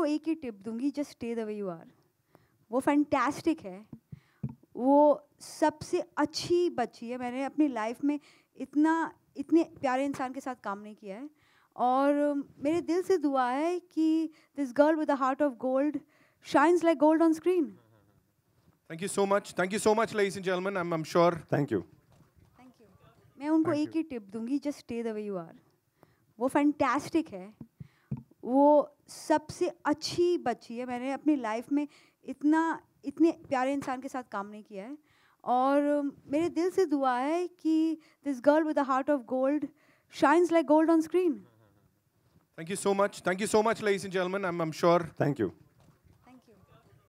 को एक ही टिप दूंगी just stay the way you are वो फैंटेस्टिक है वो सबसे अच्छी बच्ची है मैंने अपनी लाइफ में इतना इतने प्यारे इंसान के साथ काम नहीं किया है और मेरे दिल से दुआ है कि this girl with the heart of gold shines like gold on screen thank you so much thank you so much ladies and gentleman I am sure thank you thank you मैं उनको Thank एक you. ही tip दूंगी just stay the way you are वो fantastic है वो सबसे अच्छी बच्ची है मैंने अपनी लाइफ में इतना इतने प्यारे इंसान के साथ काम नहीं किया है और मेरे दिल से दुआ है कि this girl with the heart of gold shines like gold on screen thank you so much thank you so much ladies and gentleman I am sure thank you